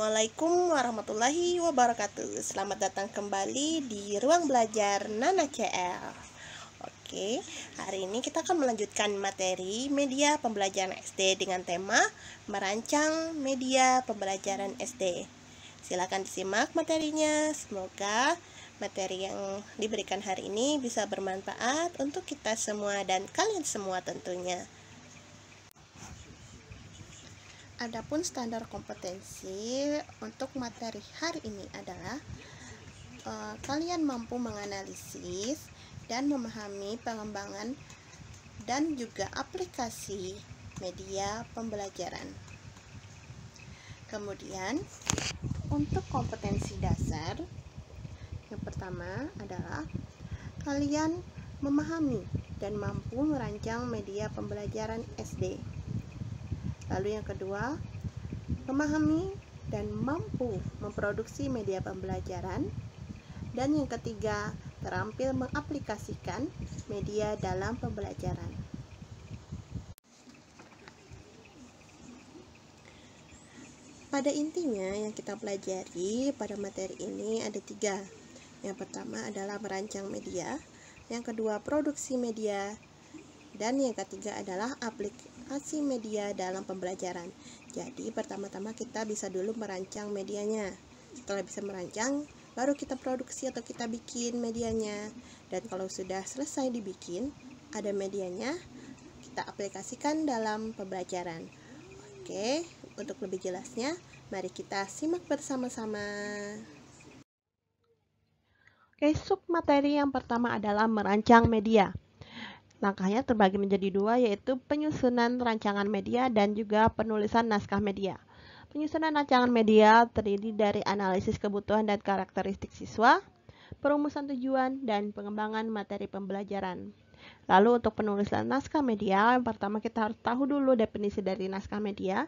Assalamualaikum warahmatullahi wabarakatuh Selamat datang kembali di ruang belajar Nana CL Oke, hari ini kita akan melanjutkan materi media pembelajaran SD dengan tema Merancang media pembelajaran SD Silahkan disimak materinya Semoga materi yang diberikan hari ini bisa bermanfaat untuk kita semua dan kalian semua tentunya Adapun standar kompetensi untuk materi hari ini adalah e, kalian mampu menganalisis dan memahami pengembangan dan juga aplikasi media pembelajaran. Kemudian, untuk kompetensi dasar yang pertama adalah kalian memahami dan mampu merancang media pembelajaran SD Lalu yang kedua, memahami dan mampu memproduksi media pembelajaran. Dan yang ketiga, terampil mengaplikasikan media dalam pembelajaran. Pada intinya yang kita pelajari pada materi ini ada tiga. Yang pertama adalah merancang media, yang kedua produksi media, dan yang ketiga adalah aplik aplikasi media dalam pembelajaran. Jadi, pertama-tama kita bisa dulu merancang medianya. Setelah bisa merancang, baru kita produksi atau kita bikin medianya. Dan kalau sudah selesai dibikin, ada medianya, kita aplikasikan dalam pembelajaran. Oke, untuk lebih jelasnya, mari kita simak bersama-sama. Oke, sub materi yang pertama adalah merancang media. Langkahnya terbagi menjadi dua yaitu penyusunan rancangan media dan juga penulisan naskah media. Penyusunan rancangan media terdiri dari analisis kebutuhan dan karakteristik siswa, perumusan tujuan, dan pengembangan materi pembelajaran. Lalu untuk penulisan naskah media, yang pertama kita harus tahu dulu definisi dari naskah media.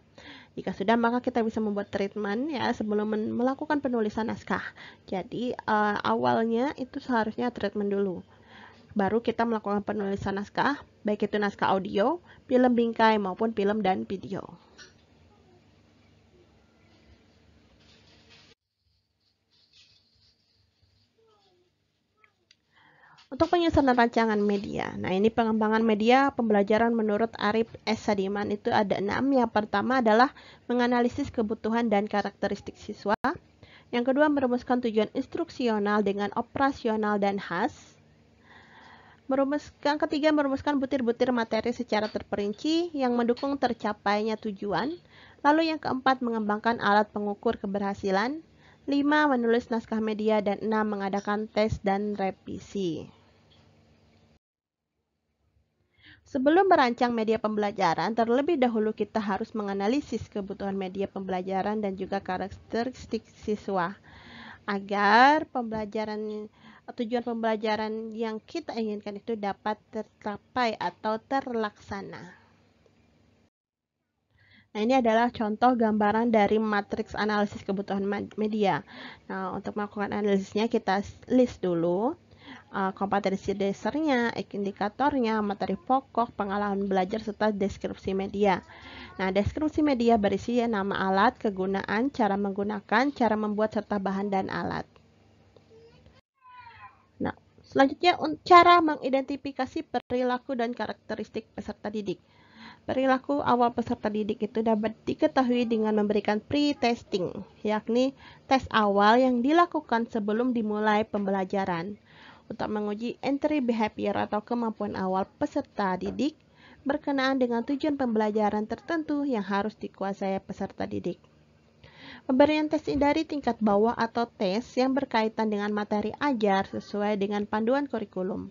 Jika sudah, maka kita bisa membuat treatment ya sebelum melakukan penulisan naskah. Jadi uh, awalnya itu seharusnya treatment dulu baru kita melakukan penulisan naskah, baik itu naskah audio, film bingkai, maupun film dan video. Untuk penyusunan rancangan media, nah ini pengembangan media pembelajaran menurut Arif S. Sadiman itu ada enam. Yang pertama adalah menganalisis kebutuhan dan karakteristik siswa. Yang kedua merumuskan tujuan instruksional dengan operasional dan khas. Merumuskan ketiga merumuskan butir-butir materi secara terperinci yang mendukung tercapainya tujuan. Lalu yang keempat mengembangkan alat pengukur keberhasilan. Lima menulis naskah media dan enam mengadakan tes dan revisi. Sebelum merancang media pembelajaran, terlebih dahulu kita harus menganalisis kebutuhan media pembelajaran dan juga karakteristik siswa agar pembelajaran tujuan pembelajaran yang kita inginkan itu dapat tercapai atau terlaksana. Nah, ini adalah contoh gambaran dari matriks analisis kebutuhan media. Nah, untuk melakukan analisisnya kita list dulu uh, kompetensi dasarnya, indikatornya, materi pokok, pengalaman belajar serta deskripsi media. Nah, deskripsi media berisi nama alat, kegunaan, cara menggunakan, cara membuat serta bahan dan alat. Selanjutnya, cara mengidentifikasi perilaku dan karakteristik peserta didik. Perilaku awal peserta didik itu dapat diketahui dengan memberikan pre-testing, yakni tes awal yang dilakukan sebelum dimulai pembelajaran. Untuk menguji entry behavior atau kemampuan awal peserta didik berkenaan dengan tujuan pembelajaran tertentu yang harus dikuasai peserta didik. Pemberian tes dari tingkat bawah atau tes yang berkaitan dengan materi ajar sesuai dengan panduan kurikulum.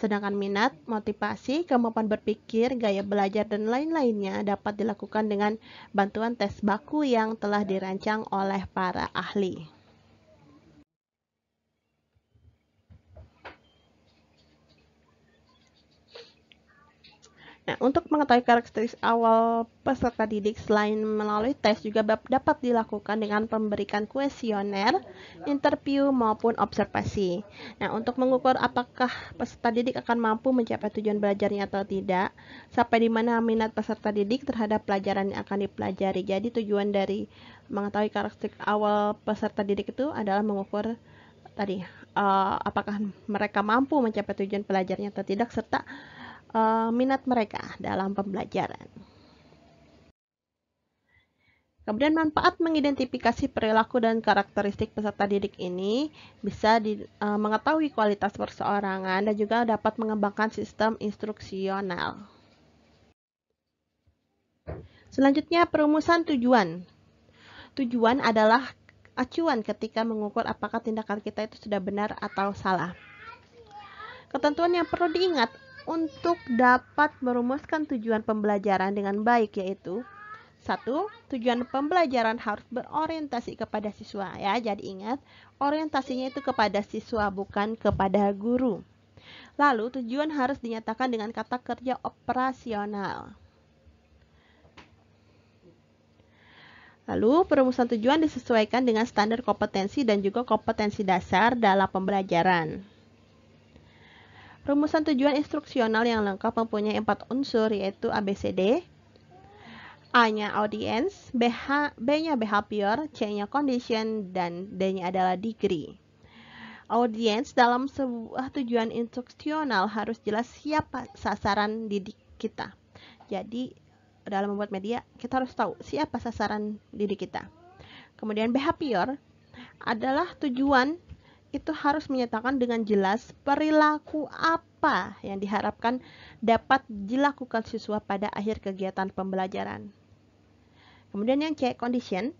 Sedangkan minat, motivasi, kemampuan berpikir, gaya belajar, dan lain-lainnya dapat dilakukan dengan bantuan tes baku yang telah dirancang oleh para ahli. Nah, untuk mengetahui karakteristik awal peserta didik selain melalui tes juga dapat dilakukan dengan pemberikan kuesioner, interview maupun observasi. Nah, untuk mengukur apakah peserta didik akan mampu mencapai tujuan belajarnya atau tidak, sampai di mana minat peserta didik terhadap pelajaran yang akan dipelajari. Jadi, tujuan dari mengetahui karakteristik awal peserta didik itu adalah mengukur tadi uh, apakah mereka mampu mencapai tujuan pelajarnya atau tidak serta uh, minat mereka dalam pembelajaran. Kemudian manfaat mengidentifikasi perilaku dan karakteristik peserta didik ini bisa di, e, mengetahui kualitas perseorangan dan juga dapat mengembangkan sistem instruksional. Selanjutnya perumusan tujuan. Tujuan adalah acuan ketika mengukur apakah tindakan kita itu sudah benar atau salah. Ketentuan yang perlu diingat untuk dapat merumuskan tujuan pembelajaran dengan baik yaitu satu, tujuan pembelajaran harus berorientasi kepada siswa ya. Jadi ingat, orientasinya itu kepada siswa bukan kepada guru. Lalu tujuan harus dinyatakan dengan kata kerja operasional. Lalu perumusan tujuan disesuaikan dengan standar kompetensi dan juga kompetensi dasar dalam pembelajaran. Rumusan tujuan instruksional yang lengkap mempunyai empat unsur yaitu ABCD, A-nya audience, B-nya behavior, C-nya condition, dan D-nya adalah degree. Audience dalam sebuah tujuan instruksional harus jelas siapa sasaran didik kita. Jadi, dalam membuat media, kita harus tahu siapa sasaran didik kita. Kemudian behavior adalah tujuan itu harus menyatakan dengan jelas perilaku apa yang diharapkan dapat dilakukan siswa pada akhir kegiatan pembelajaran. Kemudian yang C, condition.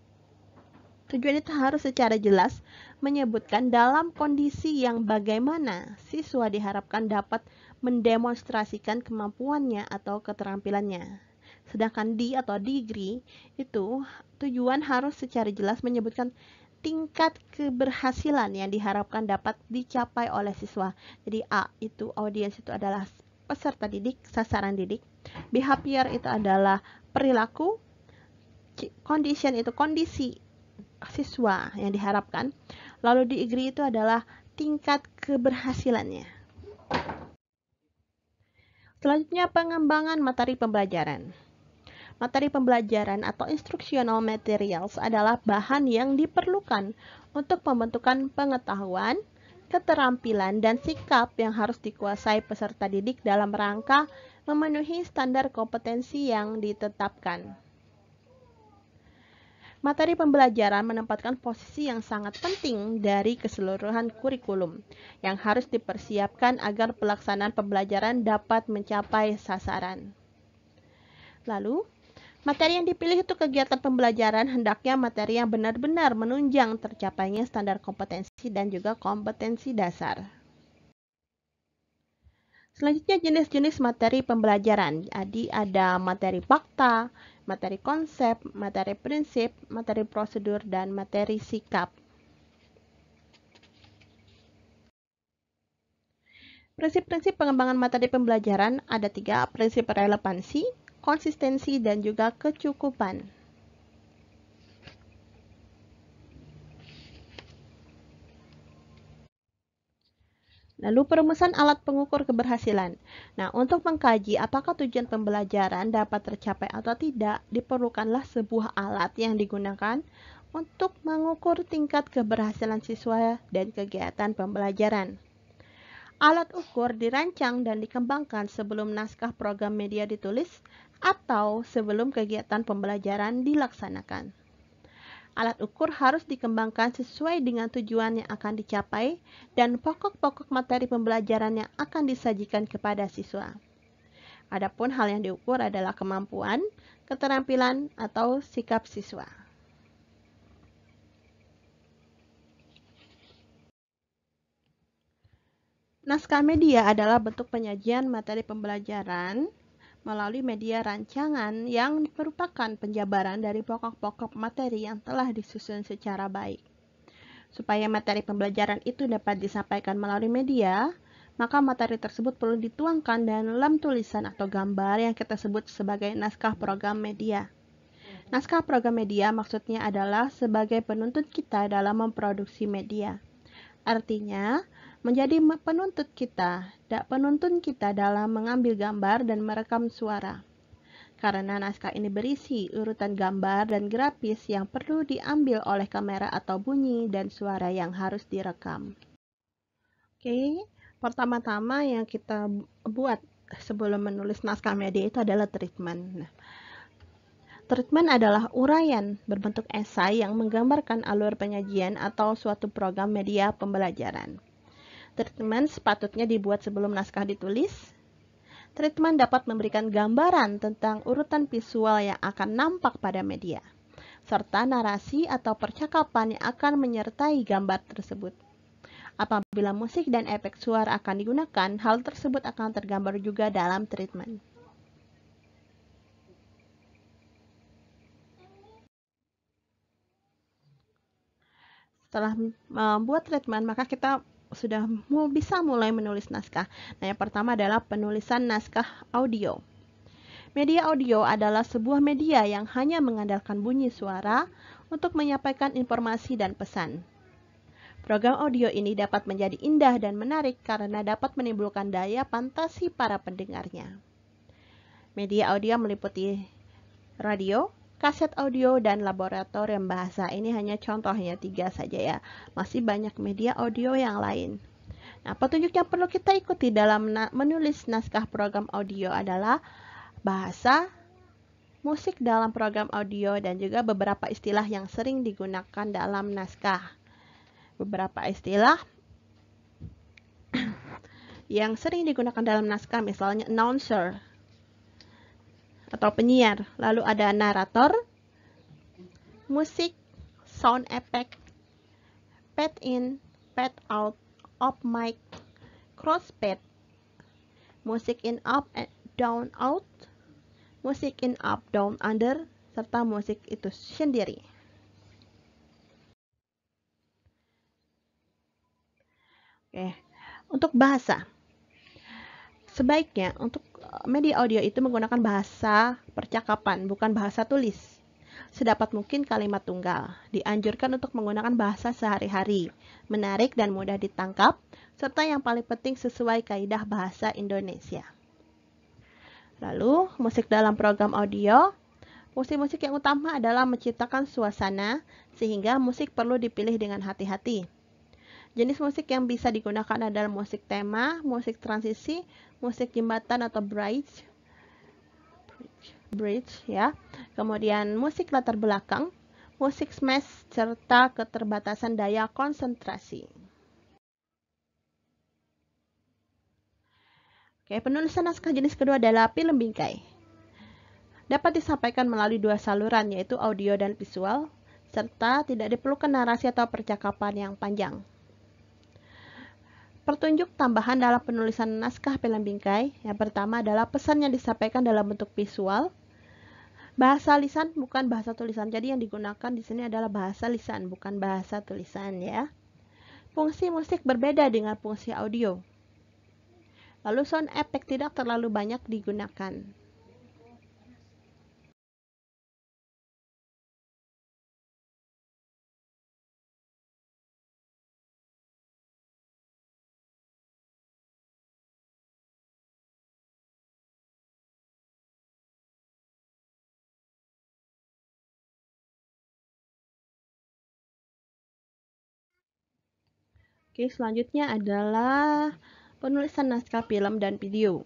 Tujuan itu harus secara jelas menyebutkan dalam kondisi yang bagaimana siswa diharapkan dapat mendemonstrasikan kemampuannya atau keterampilannya. Sedangkan D atau degree itu tujuan harus secara jelas menyebutkan tingkat keberhasilan yang diharapkan dapat dicapai oleh siswa. Jadi A itu audiens itu adalah peserta didik, sasaran didik. Behavior itu adalah perilaku. Condition itu kondisi siswa yang diharapkan. Lalu di degree itu adalah tingkat keberhasilannya. Selanjutnya pengembangan materi pembelajaran materi pembelajaran atau instructional materials adalah bahan yang diperlukan untuk pembentukan pengetahuan, keterampilan, dan sikap yang harus dikuasai peserta didik dalam rangka memenuhi standar kompetensi yang ditetapkan. Materi pembelajaran menempatkan posisi yang sangat penting dari keseluruhan kurikulum yang harus dipersiapkan agar pelaksanaan pembelajaran dapat mencapai sasaran. Lalu, Materi yang dipilih itu kegiatan pembelajaran hendaknya materi yang benar-benar menunjang tercapainya standar kompetensi dan juga kompetensi dasar. Selanjutnya jenis-jenis materi pembelajaran. Jadi ada materi fakta, materi konsep, materi prinsip, materi prosedur, dan materi sikap. Prinsip-prinsip pengembangan materi pembelajaran ada tiga, prinsip relevansi, konsistensi, dan juga kecukupan. Lalu perumusan alat pengukur keberhasilan. Nah, untuk mengkaji apakah tujuan pembelajaran dapat tercapai atau tidak, diperlukanlah sebuah alat yang digunakan untuk mengukur tingkat keberhasilan siswa dan kegiatan pembelajaran. Alat ukur dirancang dan dikembangkan sebelum naskah program media ditulis atau sebelum kegiatan pembelajaran dilaksanakan. Alat ukur harus dikembangkan sesuai dengan tujuan yang akan dicapai dan pokok-pokok materi pembelajaran yang akan disajikan kepada siswa. Adapun hal yang diukur adalah kemampuan, keterampilan, atau sikap siswa. Naskah media adalah bentuk penyajian materi pembelajaran melalui media rancangan yang merupakan penjabaran dari pokok-pokok materi yang telah disusun secara baik. Supaya materi pembelajaran itu dapat disampaikan melalui media, maka materi tersebut perlu dituangkan dalam tulisan atau gambar yang kita sebut sebagai naskah program media. Naskah program media maksudnya adalah sebagai penuntut kita dalam memproduksi media. Artinya, menjadi penuntut kita, dan penuntun kita dalam mengambil gambar dan merekam suara. Karena naskah ini berisi urutan gambar dan grafis yang perlu diambil oleh kamera atau bunyi dan suara yang harus direkam. Oke, pertama-tama yang kita buat sebelum menulis naskah media itu adalah treatment. Nah, Treatment adalah uraian berbentuk esai yang menggambarkan alur penyajian atau suatu program media pembelajaran. Treatment sepatutnya dibuat sebelum naskah ditulis. Treatment dapat memberikan gambaran tentang urutan visual yang akan nampak pada media, serta narasi atau percakapan yang akan menyertai gambar tersebut. Apabila musik dan efek suara akan digunakan, hal tersebut akan tergambar juga dalam treatment. Setelah membuat eh, treatment, maka kita sudah mau bisa mulai menulis naskah. Nah, yang pertama adalah penulisan naskah audio. Media audio adalah sebuah media yang hanya mengandalkan bunyi suara untuk menyampaikan informasi dan pesan. Program audio ini dapat menjadi indah dan menarik karena dapat menimbulkan daya fantasi para pendengarnya. Media audio meliputi radio, kaset audio, dan laboratorium bahasa. Ini hanya contohnya tiga saja ya. Masih banyak media audio yang lain. Nah, petunjuk yang perlu kita ikuti dalam menulis naskah program audio adalah bahasa, musik dalam program audio, dan juga beberapa istilah yang sering digunakan dalam naskah. Beberapa istilah yang sering digunakan dalam naskah, misalnya announcer, atau penyiar, lalu ada narator, musik, sound effect, pad in, pad out, off mic, cross pad, musik in up and down out, musik in up down under, serta musik itu sendiri. Oke, untuk bahasa. Sebaiknya untuk eh, media audio itu menggunakan bahasa percakapan, bukan bahasa tulis. Sedapat mungkin kalimat tunggal. Dianjurkan untuk menggunakan bahasa sehari-hari, menarik dan mudah ditangkap, serta yang paling penting sesuai kaidah bahasa Indonesia. Lalu, musik dalam program audio. Musik-musik yang utama adalah menciptakan suasana, sehingga musik perlu dipilih dengan hati-hati Jenis musik yang bisa digunakan adalah musik tema, musik transisi, musik jembatan atau bridge, bridge ya. Kemudian musik latar belakang, musik smash serta keterbatasan daya konsentrasi. Oke, penulisan naskah jenis kedua adalah film bingkai dapat disampaikan melalui dua saluran yaitu audio dan visual, serta tidak diperlukan narasi atau percakapan yang panjang. Pertunjuk tambahan dalam penulisan naskah film bingkai yang pertama adalah pesan yang disampaikan dalam bentuk visual. Bahasa lisan bukan bahasa tulisan. Jadi yang digunakan di sini adalah bahasa lisan bukan bahasa tulisan ya. Fungsi musik berbeda dengan fungsi audio. Lalu sound effect tidak terlalu banyak digunakan. Oke, selanjutnya adalah penulisan naskah film dan video.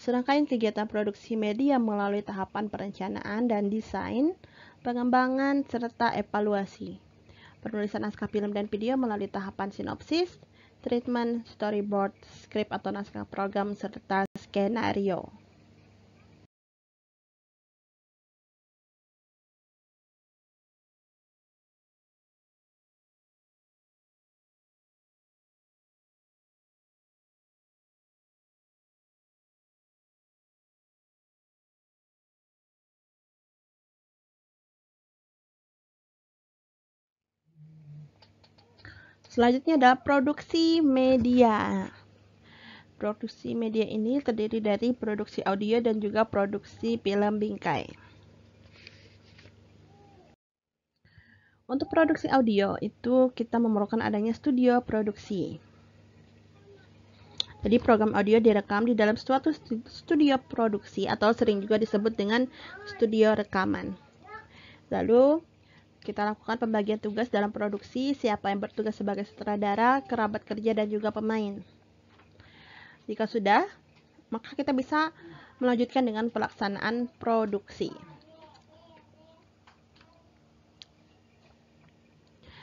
Serangkaian kegiatan produksi media melalui tahapan perencanaan dan desain, pengembangan, serta evaluasi. Penulisan naskah film dan video melalui tahapan sinopsis, treatment, storyboard, script atau naskah program, serta skenario. Selanjutnya ada produksi media. Produksi media ini terdiri dari produksi audio dan juga produksi film bingkai. Untuk produksi audio itu kita memerlukan adanya studio produksi. Jadi program audio direkam di dalam suatu studio produksi atau sering juga disebut dengan studio rekaman. Lalu kita lakukan pembagian tugas dalam produksi, siapa yang bertugas sebagai sutradara, kerabat kerja, dan juga pemain. Jika sudah, maka kita bisa melanjutkan dengan pelaksanaan produksi.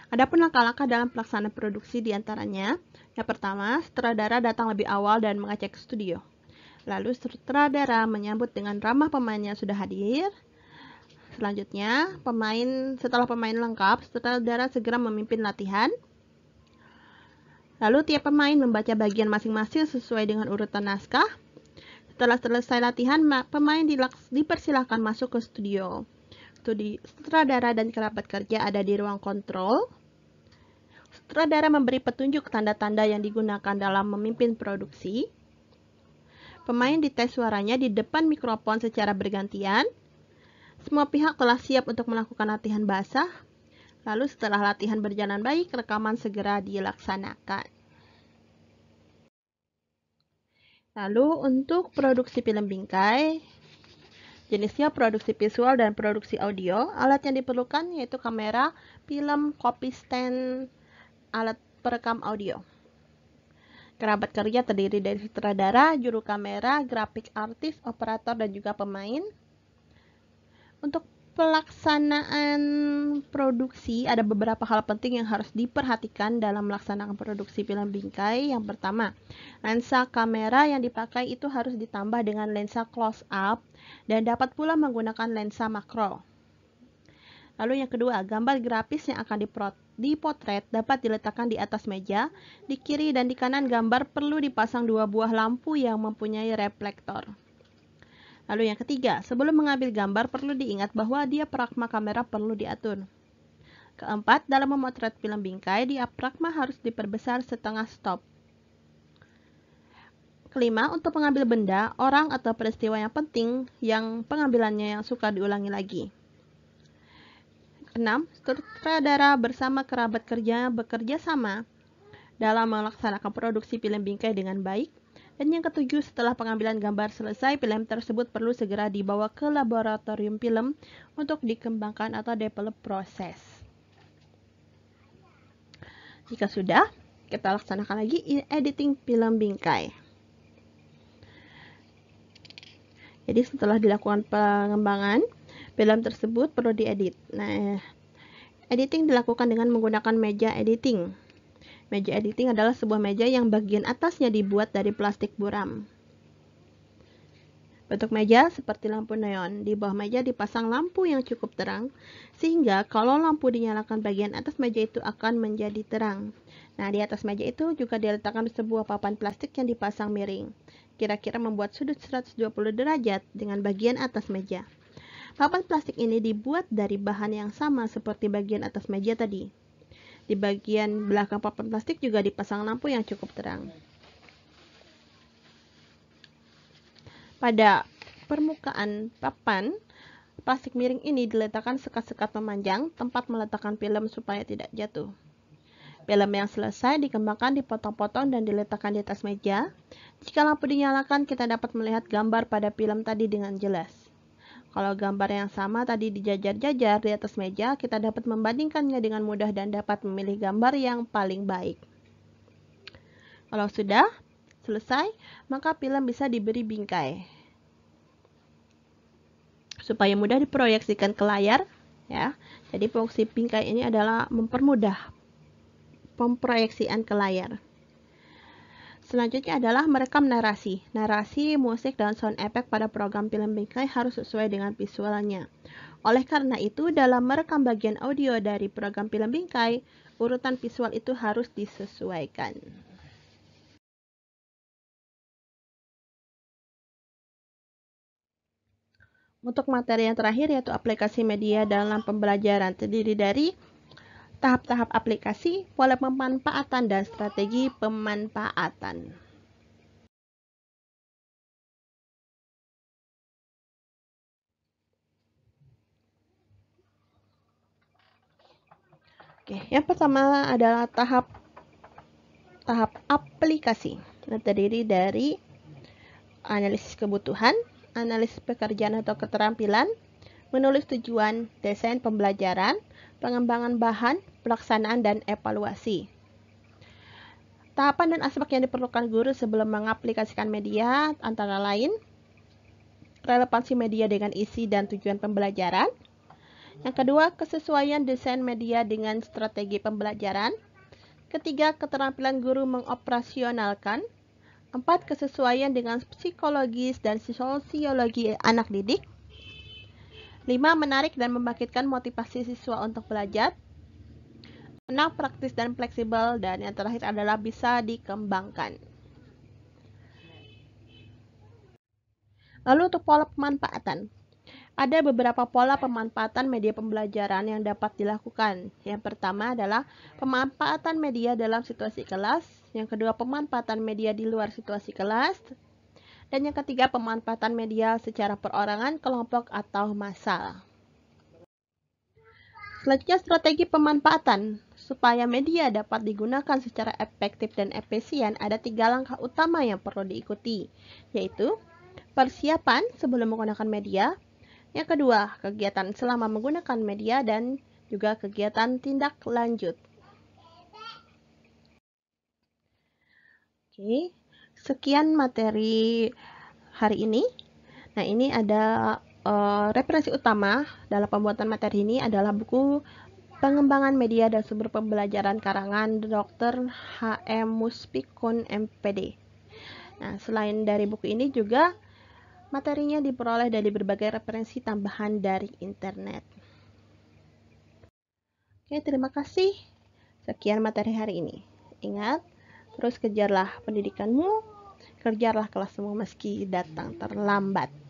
Adapun langkah-langkah dalam pelaksanaan produksi diantaranya, yang pertama, sutradara datang lebih awal dan mengecek studio. Lalu sutradara menyambut dengan ramah pemainnya sudah hadir. Selanjutnya, pemain setelah pemain lengkap, sutradara segera memimpin latihan. Lalu tiap pemain membaca bagian masing-masing sesuai dengan urutan naskah. Setelah selesai latihan, pemain dipersilahkan masuk ke studio. Studi sutradara dan kerabat kerja ada di ruang kontrol. Sutradara memberi petunjuk tanda-tanda yang digunakan dalam memimpin produksi. Pemain dites suaranya di depan mikrofon secara bergantian. Semua pihak telah siap untuk melakukan latihan basah, lalu setelah latihan berjalan baik, rekaman segera dilaksanakan. Lalu untuk produksi film bingkai, jenisnya produksi visual dan produksi audio, alat yang diperlukan yaitu kamera, film, copy stand, alat perekam audio. Kerabat kerja terdiri dari sutradara, juru kamera, grafik artis, operator, dan juga pemain. Untuk pelaksanaan produksi ada beberapa hal penting yang harus diperhatikan dalam melaksanakan produksi film bingkai. Yang pertama, lensa kamera yang dipakai itu harus ditambah dengan lensa close up dan dapat pula menggunakan lensa makro. Lalu yang kedua, gambar grafis yang akan dipotret dapat diletakkan di atas meja. Di kiri dan di kanan gambar perlu dipasang dua buah lampu yang mempunyai reflektor. Lalu yang ketiga, sebelum mengambil gambar perlu diingat bahwa dia diafragma kamera perlu diatur. Keempat, dalam memotret film bingkai, dia diafragma harus diperbesar setengah stop. Kelima, untuk mengambil benda, orang atau peristiwa yang penting yang pengambilannya yang suka diulangi lagi. Keenam, Sutradara bersama kerabat kerja bekerja sama dalam melaksanakan produksi film bingkai dengan baik dan yang ketujuh, setelah pengambilan gambar selesai, film tersebut perlu segera dibawa ke laboratorium film untuk dikembangkan atau develop proses. Jika sudah, kita laksanakan lagi editing film bingkai. Jadi setelah dilakukan pengembangan, film tersebut perlu diedit. Nah, editing dilakukan dengan menggunakan meja editing. Meja editing adalah sebuah meja yang bagian atasnya dibuat dari plastik buram. Bentuk meja seperti lampu neon. Di bawah meja dipasang lampu yang cukup terang, sehingga kalau lampu dinyalakan bagian atas meja itu akan menjadi terang. Nah, di atas meja itu juga diletakkan sebuah papan plastik yang dipasang miring. Kira-kira membuat sudut 120 derajat dengan bagian atas meja. Papan plastik ini dibuat dari bahan yang sama seperti bagian atas meja tadi. Di bagian belakang papan plastik juga dipasang lampu yang cukup terang. Pada permukaan papan plastik miring ini diletakkan sekat-sekat memanjang tempat meletakkan film supaya tidak jatuh. Film yang selesai dikembangkan dipotong-potong dan diletakkan di atas meja. Jika lampu dinyalakan, kita dapat melihat gambar pada film tadi dengan jelas. Kalau gambar yang sama tadi dijajar-jajar di atas meja, kita dapat membandingkannya dengan mudah dan dapat memilih gambar yang paling baik. Kalau sudah selesai, maka film bisa diberi bingkai. Supaya mudah diproyeksikan ke layar, ya. Jadi fungsi bingkai ini adalah mempermudah pemproyeksian ke layar. Selanjutnya adalah merekam narasi. Narasi, musik, dan sound effect pada program film bingkai harus sesuai dengan visualnya. Oleh karena itu, dalam merekam bagian audio dari program film bingkai, urutan visual itu harus disesuaikan. Untuk materi yang terakhir yaitu aplikasi media dalam pembelajaran terdiri dari tahap-tahap aplikasi, pola pemanfaatan, dan strategi pemanfaatan. Oke, yang pertama adalah tahap tahap aplikasi. Nah, terdiri dari analisis kebutuhan, analisis pekerjaan atau keterampilan, menulis tujuan, desain pembelajaran, pengembangan bahan, pelaksanaan, dan evaluasi. Tahapan dan aspek yang diperlukan guru sebelum mengaplikasikan media antara lain relevansi media dengan isi dan tujuan pembelajaran. Yang kedua, kesesuaian desain media dengan strategi pembelajaran. Ketiga, keterampilan guru mengoperasionalkan. Empat, kesesuaian dengan psikologis dan sosiologi anak didik. 5. Menarik dan membangkitkan motivasi siswa untuk belajar. 6. Praktis dan fleksibel. Dan yang terakhir adalah bisa dikembangkan. Lalu untuk pola pemanfaatan. Ada beberapa pola pemanfaatan media pembelajaran yang dapat dilakukan. Yang pertama adalah pemanfaatan media dalam situasi kelas. Yang kedua, pemanfaatan media di luar situasi kelas. Dan yang ketiga, pemanfaatan media secara perorangan, kelompok, atau massal. Selanjutnya, strategi pemanfaatan. Supaya media dapat digunakan secara efektif dan efisien, ada tiga langkah utama yang perlu diikuti, yaitu persiapan sebelum menggunakan media, yang kedua, kegiatan selama menggunakan media, dan juga kegiatan tindak lanjut. Oke, Sekian materi hari ini. Nah, ini ada uh, referensi utama dalam pembuatan materi ini adalah buku Pengembangan Media dan Sumber Pembelajaran Karangan Dr. H.M. Muspikun MPD. Nah, selain dari buku ini juga materinya diperoleh dari berbagai referensi tambahan dari internet. Oke, terima kasih. Sekian materi hari ini. Ingat, terus kejarlah pendidikanmu kerjalah kelas semua meski datang terlambat.